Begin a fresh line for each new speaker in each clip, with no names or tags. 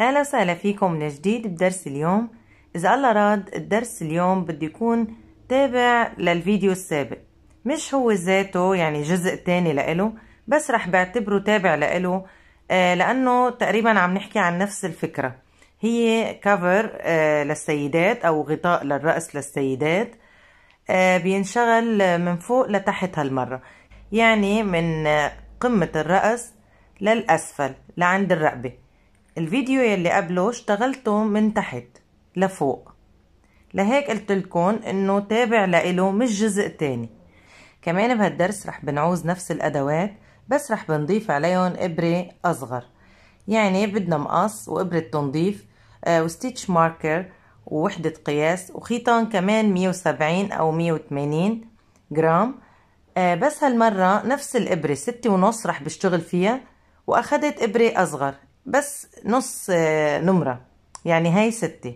أهلا وسهلا فيكم من جديد بدرس اليوم إذا الله راد الدرس اليوم بده يكون تابع للفيديو السابق مش هو ذاته يعني جزء تاني لإله بس رح بعتبره تابع لإله آه لأنه تقريبا عم نحكي عن نفس الفكرة هي كفر آه للسيدات أو غطاء للرأس للسيدات آه بينشغل من فوق لتحت هالمرة يعني من قمة الرأس للأسفل لعند الرقبة الفيديو يلي قبله اشتغلته من تحت لفوق لهيك قلت لكم انه تابع لإله مش جزء تاني كمان بهالدرس رح بنعوز نفس الادوات بس رح بنضيف عليهم ابرة اصغر يعني بدنا مقص وابرة تنظيف آه، وستيتش ماركر ووحدة قياس وخيطان كمان 170 او 180 جرام آه، بس هالمرة نفس الابرة ستة ونص رح بشتغل فيها واخدت ابرة اصغر بس نص آه، نمرة يعني هاي ستة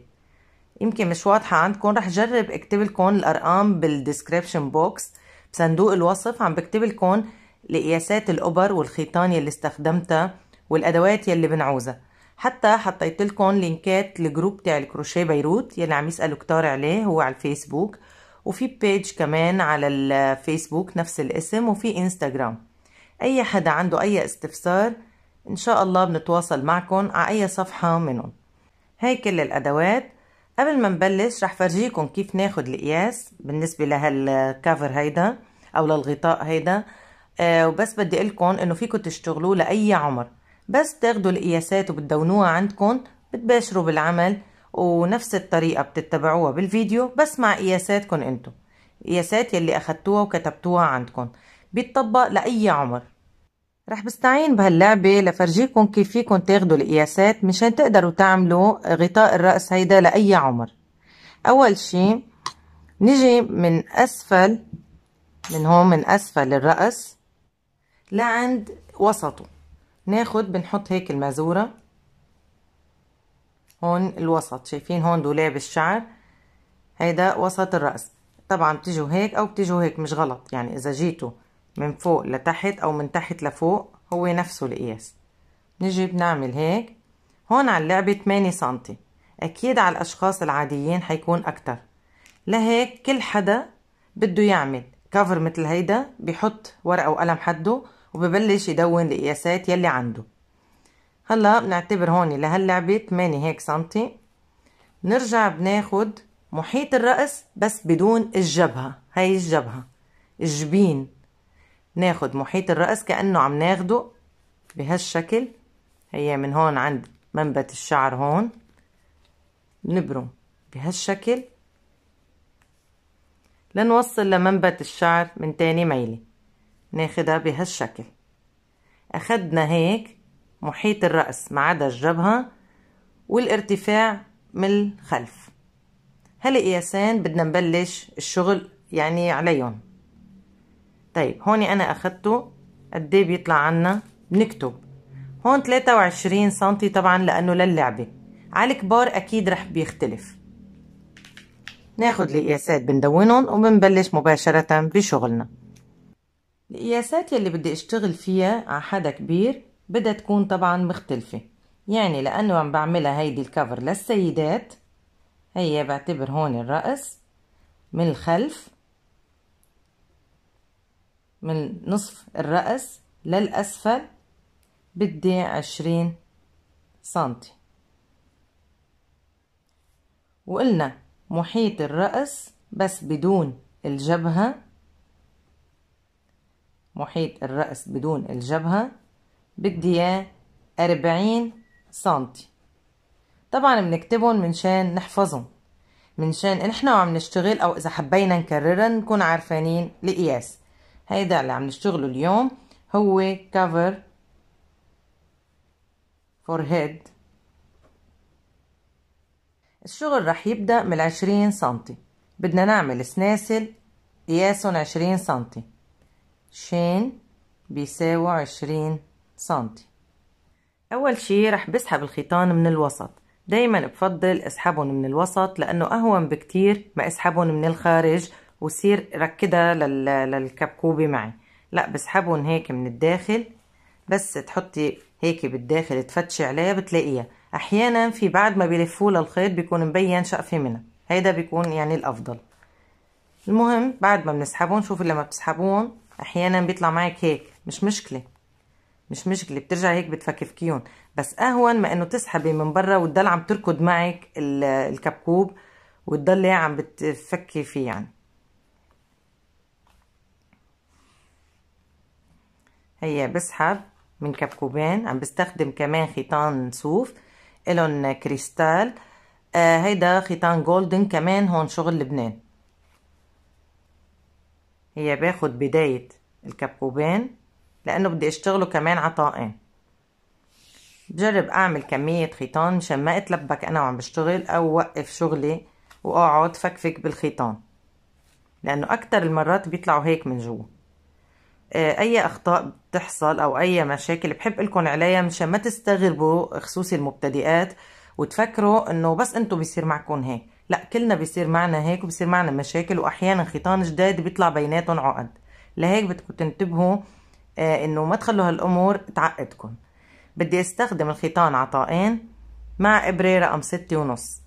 يمكن مش واضحة عندكم رح جرب اكتب لكم الأرقام بالديسكريبشن بوكس بصندوق الوصف عم بكتب لكم لقياسات الأبر والخيطان يلي استخدمتها والأدوات يلي بنعوزها حتى حطيت لكم لينكات الجروب تاع الكروشيه بيروت يلي عم يسألوا كتار عليه هو على الفيسبوك وفي بيج كمان على الفيسبوك آه، نفس الاسم وفي انستغرام اي حدا عنده اي استفسار إن شاء الله بنتواصل معكن على أي صفحة منهم هاي كل الأدوات قبل ما نبلش رح فرجيكم كيف ناخد القياس بالنسبة لهالكفر هيدا أو للغطاء هيدا آه وبس بدي لكم إنه فيكم تشتغلوه لأي عمر بس تاخدوا القياسات وبتدونوها عندكم بتباشروا بالعمل ونفس الطريقة بتتبعوها بالفيديو بس مع قياساتكم انتو قياسات يلي أخدتوها وكتبتوها عندكم بيتطبق لأي عمر رح بستعين بهاللعبة لفرجيكم كيف فيكم تاخدوا القياسات مشان تقدروا تعملوا غطاء الرأس هيدا لأي عمر أول شي نجي من أسفل من هون من أسفل الرأس لعند وسطه ناخد بنحط هيك المازورة هون الوسط شايفين هون دولاب الشعر هيدا وسط الرأس طبعا بتجوا هيك أو بتجوا هيك مش غلط يعني إذا جيتوا من فوق لتحت أو من تحت لفوق هو نفسه القياس نجي بنعمل هيك هون على اللعبة 8 سنتي أكيد على الأشخاص العاديين حيكون أكتر لهيك كل حدا بده يعمل كفر مثل هيدا بيحط ورقة وقلم حده وببلش يدون القياسات يلي عنده هلا بنعتبر هون لهاللعبة 8 هيك سنتي نرجع بناخد محيط الرأس بس بدون الجبهة هاي الجبهة الجبين ناخد محيط الرأس كأنه عم ناخده بهالشكل هي من هون عند منبت الشعر هون نبرم بهالشكل لنوصل لمنبت الشعر من تاني ميلة ناخدها بهالشكل أخدنا هيك محيط الرأس ما عدا الجبهة والارتفاع من الخلف هالقياسين بدنا نبلش الشغل يعني عليهم طيب هون انا اخدته قد ايه بيطلع عنا بنكتب هون 23 سم طبعا لانه للعبه على الكبار اكيد رح بيختلف ناخد القياسات بندونهم وبنبلش مباشره بشغلنا القياسات يلي بدي اشتغل فيها على حدا كبير بدها تكون طبعا مختلفه يعني لانه عم بعملها هيدي الكفر للسيدات هي بعتبر هون الراس من الخلف من نصف الرأس للأسفل بدي عشرين سنتي وقلنا محيط الرأس بس بدون الجبهة محيط الرأس بدون الجبهة بدي أربعين سنتي طبعا بنكتبهم منشان نحفظهم منشان نحن وعم نشتغل أو إذا حبينا نكررها نكون عارفانين القياس هيدا اللي عم نشتغله اليوم هو cover for head الشغل رح يبدأ من العشرين سنتي بدنا نعمل سناسل قياسهم عشرين سنتي شين بيساوي عشرين سنتي أول شي رح بسحب الخيطان من الوسط دايما بفضل اسحبهم من الوسط لأنه أهون بكتير ما اسحبهم من الخارج وسير ركدها للكبكوبي معي لا بسحبهم هيك من الداخل بس تحطي هيك بالداخل تفتشي عليها بتلاقيها احيانا في بعد ما بيلفوا الخيط بيكون مبين شقفه منها هيدا بيكون يعني الافضل المهم بعد ما بنسحبهم شوفي لما بتسحبون احيانا بيطلع معك هيك مش مشكله مش مشكله بترجعي هيك بتفكفكيهم بس اهون ما انه تسحبي من برا وتضل عم تركض معك الكبكوب وتضلي عم بتفكي فيه يعني هي بسحب من كبكوبين عم بستخدم كمان خيطان صوف الن كريستال آه هيدا خيطان جولدن كمان هون شغل لبنان هي باخد بداية الكبكوبين لانه بدي اشتغله كمان عطائين بجرب اعمل كمية خيطان مشان ما اتلبك انا وعم بشتغل او وقف شغلي واقعد فكفك بالخيطان لانه اكتر المرات بيطلعوا هيك من جوا آه، اي اخطاء بتحصل او اي مشاكل بحب لكم عليها مشان ما تستغربوا خصوصي المبتدئات وتفكروا انه بس انتم بيصير معكم هيك لا كلنا بيصير معنا هيك وبيصير معنا مشاكل واحيانا خيطان جداد بيطلع بيناتهم عقد لهيك بدكم تنتبهوا آه، انه ما تخلوا هالامور تعقدكم بدي استخدم الخيطان عطائين مع ابره رقم ستة ونص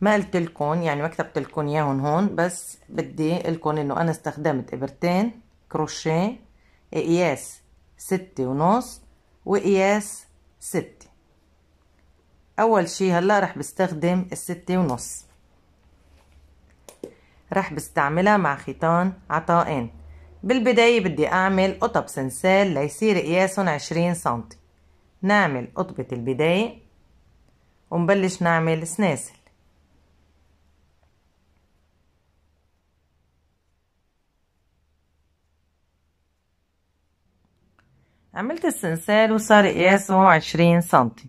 ما قلت لكم يعني ما كتبت لكم اياهم هون بس بدي لكم انه انا استخدمت ابرتين كروشيه قياس ستة ونص وقياس ستة أول شي هلا رح بستخدم الستة ونص رح بستعملها مع خيطان عطائين بالبداية بدي أعمل قطب سنسال ليصير قياسهم عشرين سنتي نعمل قطبة البداية ونبلش نعمل سناسل عملت السنسال وصار قياسه عشرين سنتي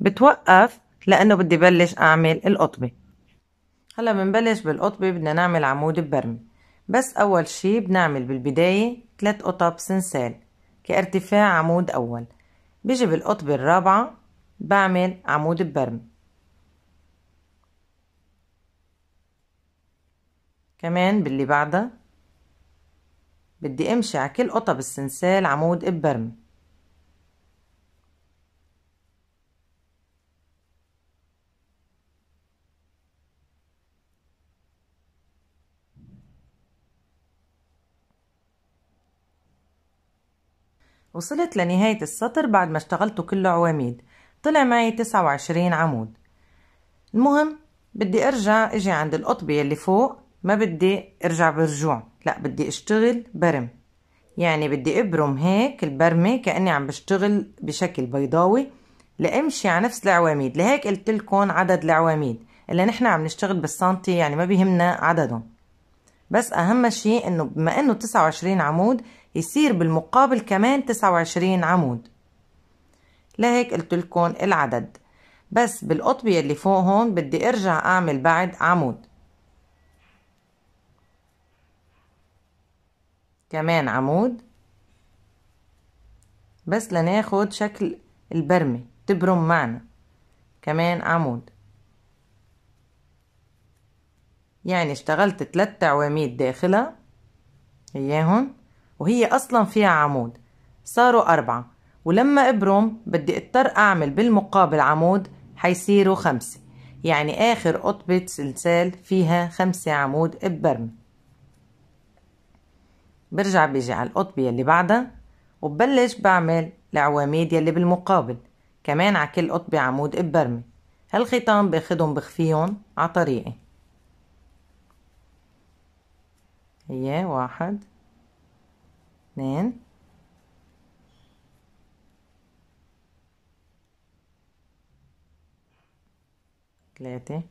بتوقف لأنه بدي بلش أعمل القطبة هلا بنبلش بالقطبة بدنا نعمل عمود برمي بس أول شي بنعمل بالبداية تلات قطب سنسال كارتفاع عمود أول بيجي بالقطبة الرابعة بعمل عمود برمي كمان باللي بعدها بدي امشي على كل قطب السنسال عمود ببرمة وصلت لنهاية السطر بعد ما اشتغلته كله عواميد طلع معي تسعة وعشرين عمود المهم بدي ارجع اجي عند القطب يلي فوق ما بدي ارجع برجوع لا بدي اشتغل برم يعني بدي ابرم هيك البرمة كأني عم بشتغل بشكل بيضاوي لامشي على نفس العواميد لهيك قلت لكم عدد العواميد اللي نحن عم نشتغل بالسنتي يعني ما بيهمنا عددهم بس اهم شيء انه بما انه 29 عمود يصير بالمقابل كمان 29 عمود لهيك قلت لكم العدد بس بالقطبية اللي فوق هون بدي ارجع اعمل بعد عمود كمان عمود بس لناخد شكل البرمة تبرم معنا كمان عمود يعني اشتغلت تلات عواميد داخلها اياهم وهي اصلا فيها عمود صاروا اربعة ولما ابرم بدي اضطر اعمل بالمقابل عمود حيصيروا خمسة يعني اخر قطبة سلسال فيها خمسة عمود ببرمة برجع بيجي على القطب يلي بعدها وببلش بعمل العواميد يلي بالمقابل كمان على كل قطب عمود ببرمي هالخيطان باخدهم بخفيهم على طريقي هي واحد اثنين ثلاثة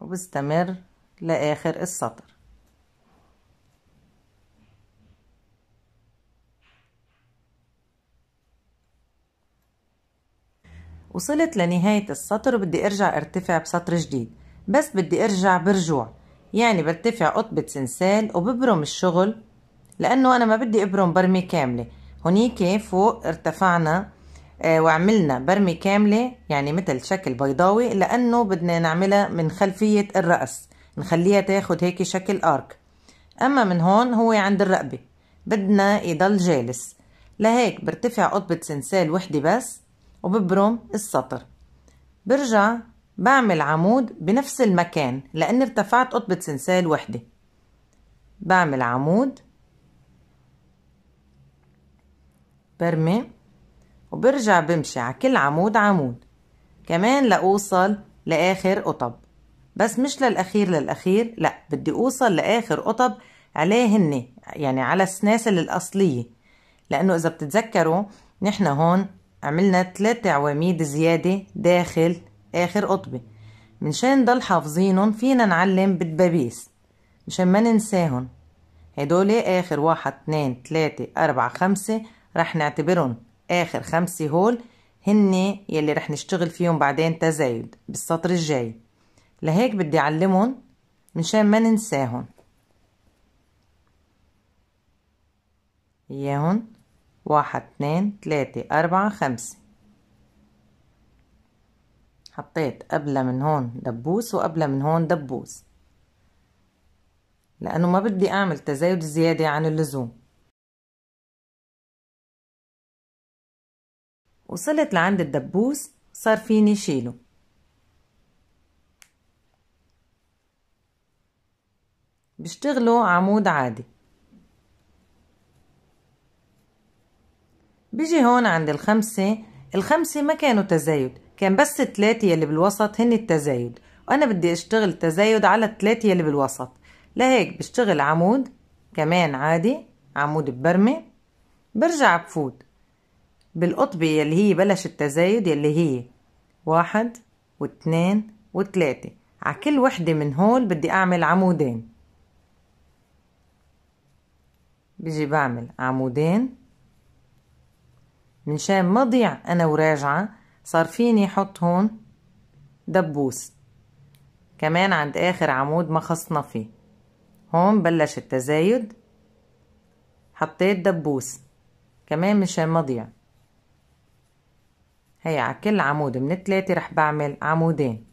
وبستمر لآخر السطر وصلت لنهاية السطر وبدي أرجع أرتفع بسطر جديد بس بدي أرجع برجوع يعني برتفع قطبة سنسال وببرم الشغل لأنه أنا ما بدي أبرم برمي كاملة هنيك فوق ارتفعنا آه، وعملنا برمي كاملة يعني مثل شكل بيضاوي لأنه بدنا نعملها من خلفية الرأس نخليها تاخد هيك شكل ارك اما من هون هو عند الرقبه بدنا يضل جالس لهيك برتفع قطبة سنسال وحدة بس وببرم السطر برجع بعمل عمود بنفس المكان لأن ارتفعت قطبة سنسال وحدة بعمل عمود برمي وبرجع بمشي على كل عمود عمود كمان لأوصل لآخر قطب بس مش للأخير للأخير لأ بدي أوصل لآخر قطب عليهن يعني على السناسل الأصلية لأنه إذا بتتذكروا نحن هون عملنا ثلاث عواميد زيادة داخل آخر قطبة منشان نضل حافظينهم فينا نعلم بالبابيس مشان ما ننساهم هدول آخر واحد اتنين تلاتة أربعة خمسة رح نعتبرهم آخر خمسة هول هن يلي رح نشتغل فيهم بعدين تزايد بالسطر الجاي لهيك بدي أعلمهم مشان ما ننساهم اياهم واحد اتنين تلاتة أربعة خمسة حطيت قبلة من هون دبوس وقبلة من هون دبوس لأنه ما بدي أعمل تزايد زيادة عن اللزوم وصلت لعند الدبوس صار فيني شيله بيشتغلوا عمود عادي بيجي هون عند الخمسة الخمسة ما كانوا تزايد كان بس التلاتة يلي بالوسط هن التزايد وأنا بدي أشتغل تزايد على التلاتة يلي بالوسط لهيك بشتغل عمود كمان عادي عمود ببرمة برجع بفوت بالقطبة يلي هي بلش التزايد يلي هي واحد واثنين وثلاثة على كل وحدة من هول بدي أعمل عمودين بيجي بعمل عمودين منشان ما ضيع انا وراجعة صار فيني حط هون دبوس كمان عند اخر عمود ما خصنا فيه هون بلش التزايد حطيت دبوس كمان مشان ما ضيع هي على كل عمود من التلاتة رح بعمل عمودين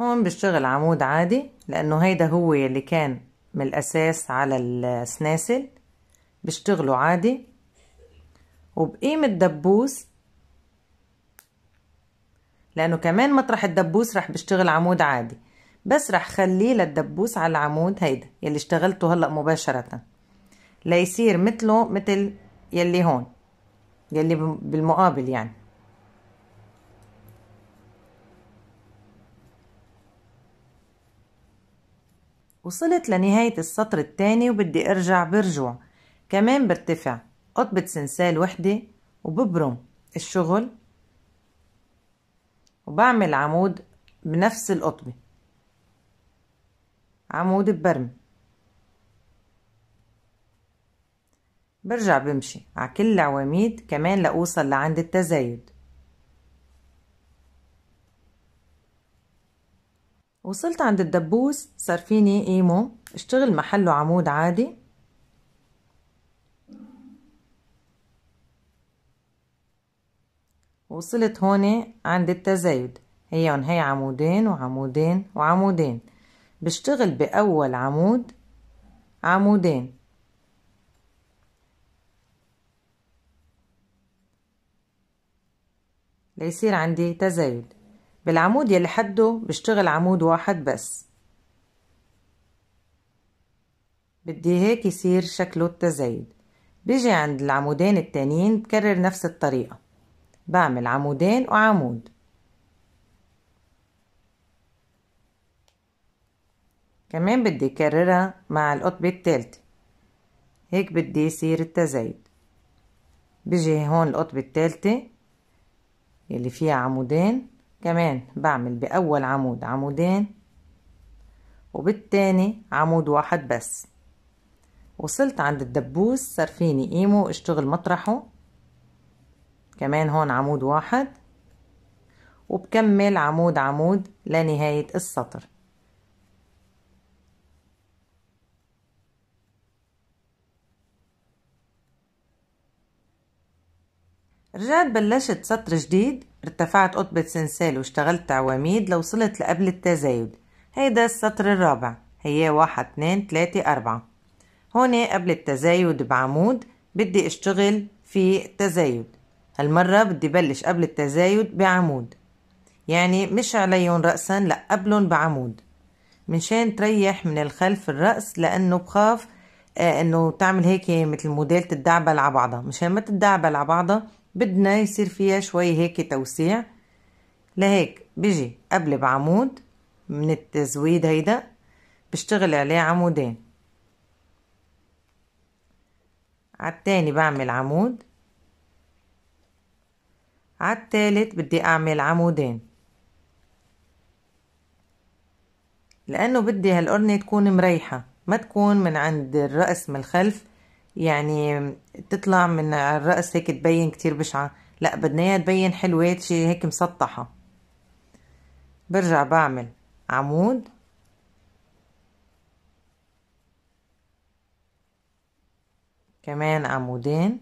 هون بشتغل عمود عادي لأنه هيدا هو اللي كان من الأساس على السناسل بشتغله عادي وبقيم الدبوس لأنه كمان مطرح الدبوس رح بشتغل عمود عادي بس رح خليه للدبوس على العمود هيدا يلي اشتغلته هلأ مباشرة ليصير مثله مثل يلي هون يلي بالمقابل يعني وصلت لنهاية السطر التاني وبدي أرجع برجع كمان برتفع قطبة سنسال وحدة وببرم الشغل وبعمل عمود بنفس القطبة عمود ببرم برجع بمشي على كل العواميد كمان لأوصل لعند التزايد وصلت عند الدبوس صار فيني ايمو اشتغل محله عمود عادي وصلت هون عند التزايد هيون هي عمودين وعمودين وعمودين بشتغل بأول عمود عمودين ليصير عندي تزايد بالعمود يلي حده بشتغل عمود واحد بس بدي هيك يصير شكله التزايد بيجي عند العمودين التانيين بكرر نفس الطريقة بعمل عمودين وعمود كمان بدي كررها مع القطبة التالتة هيك بدي يصير التزايد بيجي هون القطبة التالتة يلي فيها عمودين كمان بعمل بأول عمود عمودين وبالتاني عمود واحد بس وصلت عند الدبوس صار فيني قيمه اشتغل مطرحه كمان هون عمود واحد وبكمل عمود عمود لنهاية السطر رجعت بلشت سطر جديد ارتفعت قطبة سنسال واشتغلت عواميد لوصلت لقبل التزايد هيدا السطر الرابع هي واحد اتنين تلاتة أربعة هون قبل التزايد بعمود بدي اشتغل في التزايد هالمرة بدي بلش قبل التزايد بعمود يعني مش عليهم رأسا لأ قبلهم بعمود منشان تريح من الخلف الرأس لأنه بخاف آه انه تعمل هيك مثل موديلة تدعبل على بعضها مشان ما تدعبل على بعضها بدنا يصير فيها شوي هيك توسيع لهيك بيجي قبل بعمود من التزويد هيدا بشتغل عليه عمودين عالتاني بعمل عمود عالتالت بدي أعمل عمودين لأنه بدي هالقرنة تكون مريحة ما تكون من عند الرأس من الخلف يعني تطلع من الرأس هيك تبين كتير بشعة لا بدنا اياها تبين حلوة شي هيك مسطحة برجع بعمل عمود كمان عمودين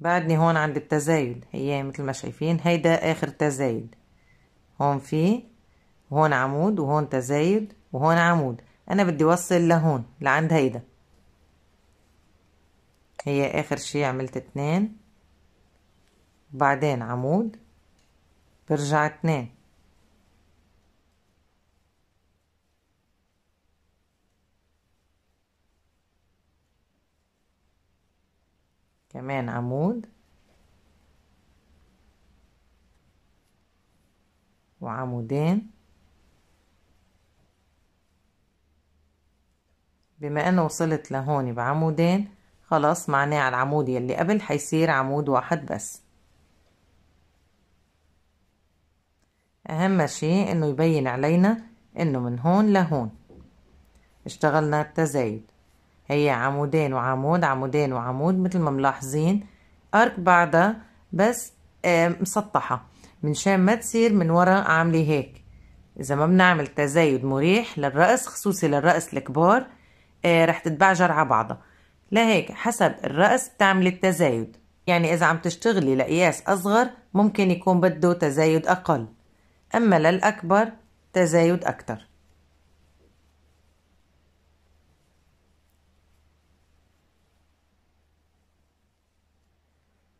بعدني هون عند التزايد هي مثل ما شايفين هيدا اخر تزايد هون في هون عمود وهون تزايد وهون عمود انا بدي اوصل لهون لعند هيدا هي اخر شي عملت اتنين بعدين عمود برجع اتنين كمان عمود وعمودين بما انه وصلت لهون بعمودين خلاص معناه على العمود يلي قبل حيصير عمود واحد بس اهم شيء انه يبين علينا انه من هون لهون اشتغلنا التزايد هي عمودين وعمود عمودين وعمود مثل ما ملاحظين ارك بعدها بس آه، مسطحه من شان ما تصير من ورا عامله هيك اذا ما بنعمل تزايد مريح للرأس خصوصي للرأس الكبار آه، رح تتبعجر على بعضها لهيك حسب الرأس بتعمل التزايد يعني إذا عم تشتغلي لقياس أصغر ممكن يكون بده تزايد أقل أما للأكبر تزايد أكتر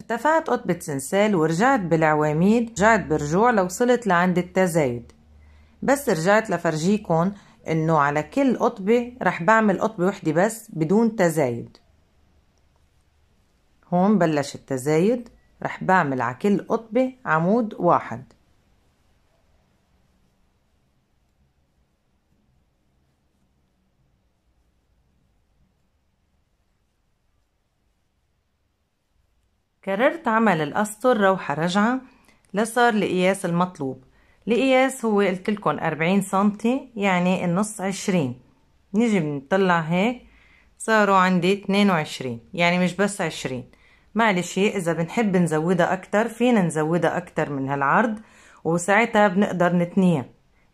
ارتفعت قطبة سنسال ورجعت بالعواميد رجعت برجوع لوصلت لعند التزايد بس رجعت لفرجيكم انه على كل قطبة رح بعمل قطبة وحدة بس بدون تزايد هون بلش التزايد رح بعمل على كل قطبة عمود واحد كررت عمل الأسطر روحة رجعة لصار لقياس المطلوب القياس هو قلت لكم 40 سنتي يعني النص 20 نيجي بنطلع هيك صاروا عندي 22 يعني مش بس 20 معلش اذا بنحب نزودها اكثر فينا نزودها اكثر من هالعرض وساعتها بنقدر نتنيها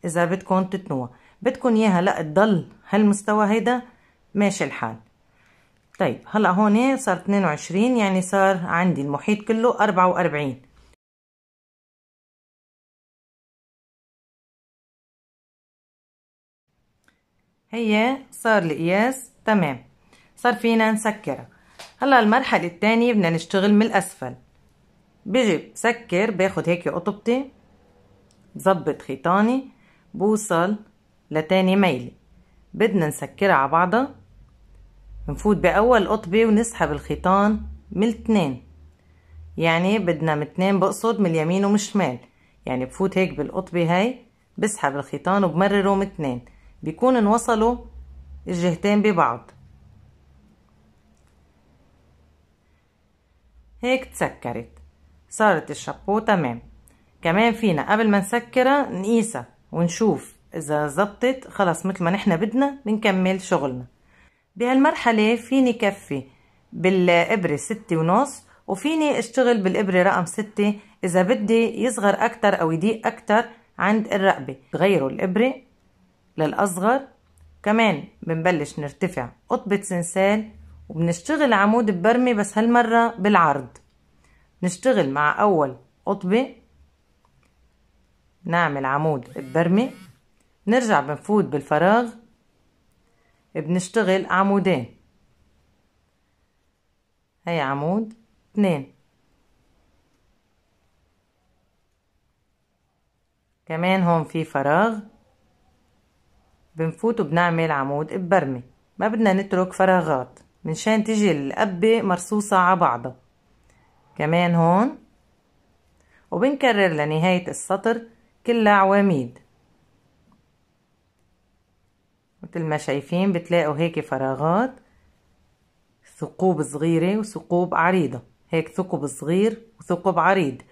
اذا بدكم تتنوها بدكم اياها لا تضل هالمستوى هيدا ماشي الحال طيب هلا هون صار 22 يعني صار عندي المحيط كله 44 هي صار القياس تمام صار فينا نسكرها هلا المرحلة الثانية بدنا نشتغل من الأسفل بجي بسكر باخد هيك قطبتي بظبط خيطاني بوصل لتاني ميلة بدنا نسكرها على بعضها نفوت بأول قطبة ونسحب الخيطان من الاتنين يعني بدنا من اثنين بقصد من اليمين ومن الشمال يعني بفوت هيك بالقطبة هاي بسحب الخيطان وبمرره من اثنين بيكون انوصلوا الجهتين ببعض هيك تسكرت صارت الشابو تمام كمان فينا قبل ما نسكرها نقيسها ونشوف اذا زبطت خلص مثل ما نحن بدنا بنكمل شغلنا بهالمرحلة فيني كفي بالإبرة ستة ونص وفيني اشتغل بالإبرة رقم ستة إذا بدي يصغر أكتر أو يضيق أكتر عند الرقبة بغيروا الإبرة للأصغر كمان بنبلش نرتفع قطبة سنسال وبنشتغل عمود ببرمي بس هالمرة بالعرض نشتغل مع أول قطبة نعمل عمود ببرمي نرجع بنفوت بالفراغ بنشتغل عمودين هي عمود اتنين كمان هون في فراغ بنفوت وبنعمل عمود ببرمة ما بدنا نترك فراغات منشان تجي القبة مرصوصة على بعضها كمان هون وبنكرر لنهاية السطر كلها عواميد مثل ما شايفين بتلاقوا هيك فراغات ثقوب صغيرة وثقوب عريضة هيك ثقب صغير وثقب عريض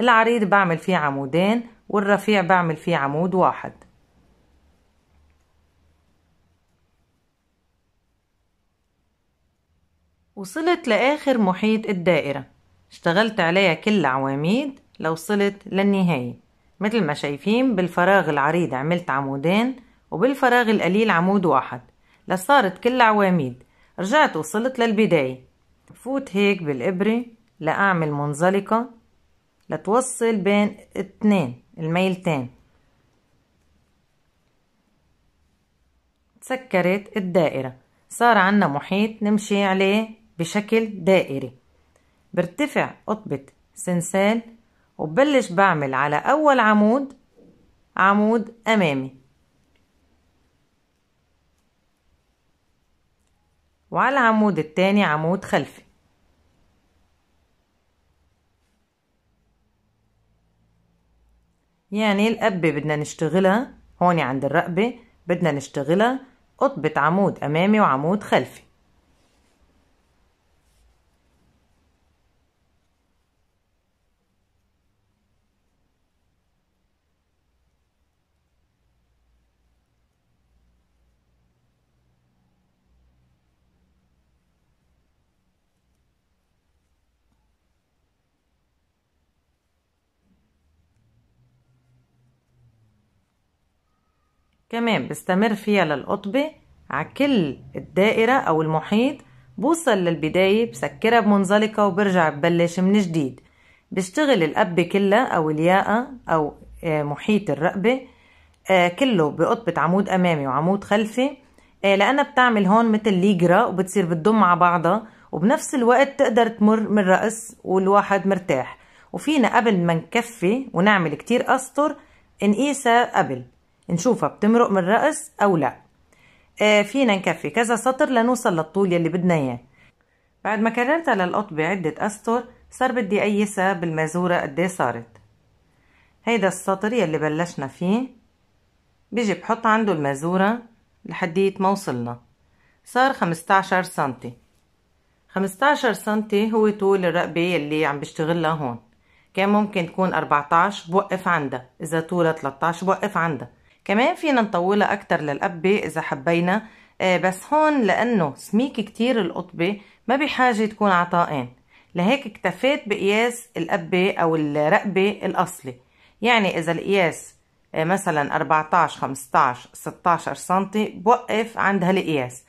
العريض بعمل فيه عمودين والرفيع بعمل فيه عمود واحد وصلت لآخر محيط الدائرة اشتغلت عليها كل عواميد لوصلت للنهاية مثل ما شايفين بالفراغ العريض عملت عمودين وبالفراغ القليل عمود واحد لصارت كل عواميد رجعت وصلت للبداية فوت هيك بالإبرة لأعمل منزلقة لتوصل بين اتنين الميلتين تسكرت الدائرة صار عنا محيط نمشي عليه بشكل دائري برتفع قطبة سنسال وببلش بعمل على أول عمود عمود أمامي وعلى العمود التاني عمود خلفي يعني القبة بدنا نشتغلها هون عند الرقبة بدنا نشتغلها قطبة عمود أمامي وعمود خلفي كمان بستمر فيها للقطبة على كل الدائرة أو المحيط بوصل للبداية بسكرها بمنزلقة وبرجع ببلش من جديد بشتغل الأب كلها أو الياقة أو آه، محيط الرقبة آه، كله بقطبة عمود أمامي وعمود خلفي آه، لأنها بتعمل هون مثل ليجرا وبتصير بتضم على بعضها وبنفس الوقت تقدر تمر من رأس والواحد مرتاح وفينا قبل ما نكفي ونعمل كتير أسطر نقيسها قبل نشوفها بتمرق من الرأس أو لا آه فينا نكفي كذا سطر لنوصل للطول يلي بدنا إياه بعد ما كررتها للقط بعدة أسطر صار بدي أقيسها بالمازورة قديه صارت هيدا السطر يلي بلشنا فيه بيجي بحط عنده المازورة لحد ما وصلنا صار 15 سنتي 15 سنتي هو طول الرقبة يلي عم بشتغلها هون كان ممكن تكون 14 بوقف عندها إذا طولها 13 بوقف عندها كمان فينا نطولها اكتر للقبة اذا حبينا آه، بس هون لانه سميك كتير القطبة ما بحاجة تكون عطائين لهيك اكتفيت بقياس القبة او الرقبة الاصلي يعني اذا القياس آه، مثلا 14 15 16 سنتي بوقف عند هالقياس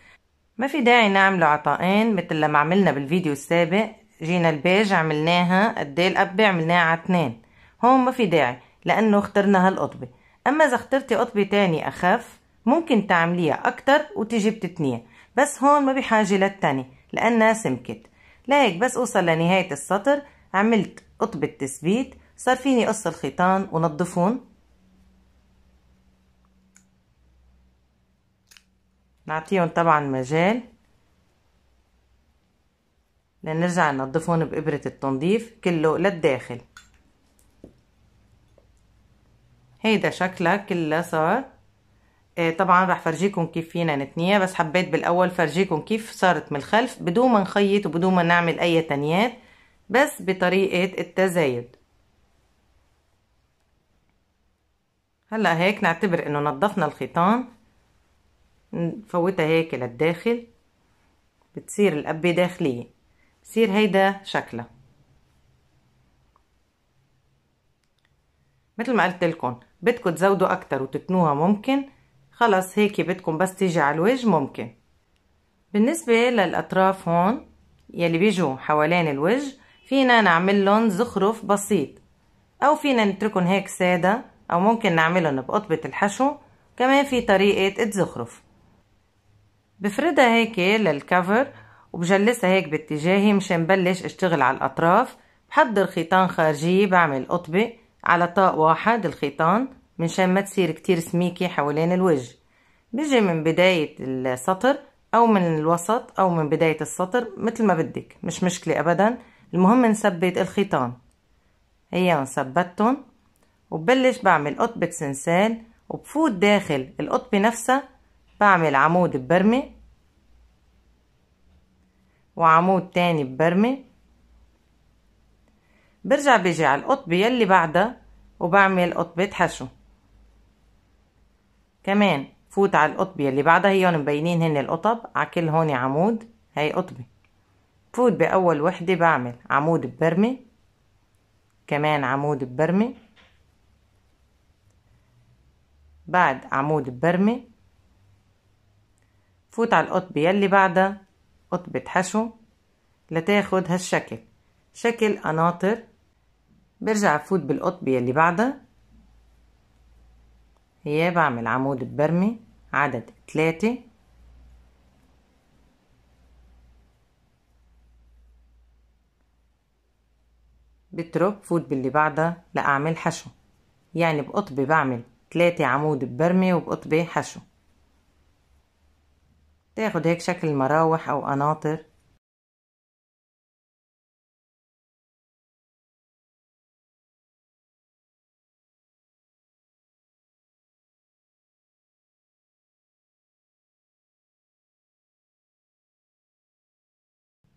ما في داعي نعمله عطائين مثل لما عملنا بالفيديو السابق جينا البيج عملناها قد ايه القبة عملناها على اثنين هون ما في داعي لانه اخترنا هالقطبة أما إذا اخترتي قطبي تاني أخف ممكن تعمليها أكتر وتجي بتتنيه بس هون ما بحاجة للتاني لأنها سمكت لهيك بس أوصل لنهاية السطر عملت قطبة تثبيت صار فيني قص الخيطان ونظفون نعطيهم طبعا مجال لنرجع ننظفهم بإبرة التنظيف كله للداخل هيدا شكلها كلها صار آه، طبعا رح فرجيكم كيف فينا نتنيها بس حبيت بالاول فرجيكم كيف صارت من الخلف بدون ما نخيط وبدون ما نعمل اي تنيات بس بطريقة التزايد هلا هيك نعتبر انه نظفنا الخيطان نفوتها هيك للداخل بتصير القبة داخلية بصير هيدا شكلها مثل ما قلت لكم بدكم تزودوا اكتر وتتنوها ممكن خلص هيك بدكم بس تيجي على الوجه ممكن بالنسبة للأطراف هون يلي بيجوا حوالين الوجه فينا نعمل زخرف بسيط أو فينا نتركهم هيك سادة أو ممكن نعملهم بقطبة الحشو كمان في طريقة تزخرف بفردها هيك للكفر وبجلسها هيك باتجاهي مشان بلش اشتغل على الأطراف بحضر خيطان خارجية بعمل قطبة على طاق واحد الخيطان منشان ما تصير كتير سميكة حوالين الوجه بيجي من بداية السطر أو من الوسط أو من بداية السطر مثل ما بدك مش مشكلة أبدا المهم نثبت الخيطان هيا ثبتتن وببلش بعمل قطبة سنسال وبفوت داخل القطبة نفسها بعمل عمود ببرمة وعمود تاني ببرمة برجع بيجي على القطبة يلي بعدها وبعمل قطبة حشو كمان فوت على القطبة يلي بعدها هيون مبينين هن القطب على كل هون عمود هي قطبة فوت بأول وحدة بعمل عمود ببرمة كمان عمود ببرمة بعد عمود ببرمة فوت على القطبة يلي بعدها قطبة حشو لتاخد هالشكل شكل قناطر برجع بفوت بالقطب يلي بعدها هي بعمل عمود ببرمي عدد تلاتة بترب فوت باللي بعدها لأعمل حشو يعني بقطبي بعمل تلاتة عمود ببرمي وبقطبي حشو تاخد هيك شكل مراوح أو قناطر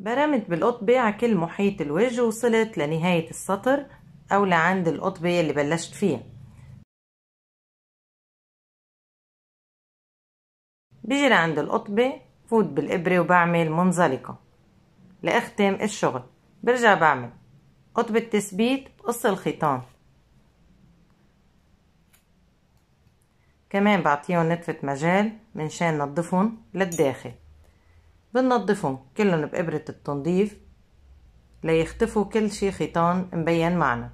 برمت على كل محيط الوجه وصلت لنهاية السطر أو لعند القطبية اللي بلشت فيه بيجي لعند القطبة فوت بالإبرة وبعمل منزلقة لأختم الشغل برجع بعمل قطبة تثبيت بقص الخيطان كمان بعطيهم نتفة مجال منشان نضفهم للداخل بننظفهم كلهم بإبرة التنظيف ليختفوا كل شي خيطان مبين معنا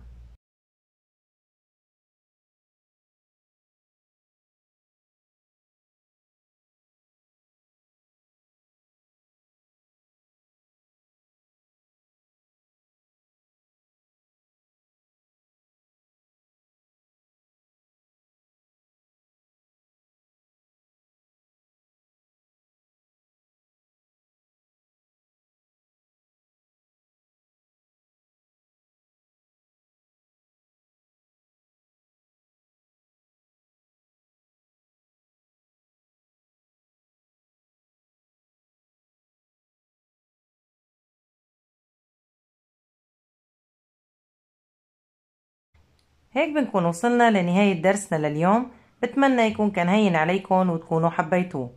هيك بنكون وصلنا لنهاية درسنا لليوم بتمنى يكون كان هين عليكم وتكونوا حبيتوه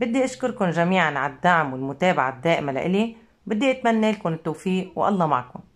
بدي أشكركم جميعا على الدعم والمتابعة الدائمة لإلي بدي أتمنى لكم التوفيق والله معكم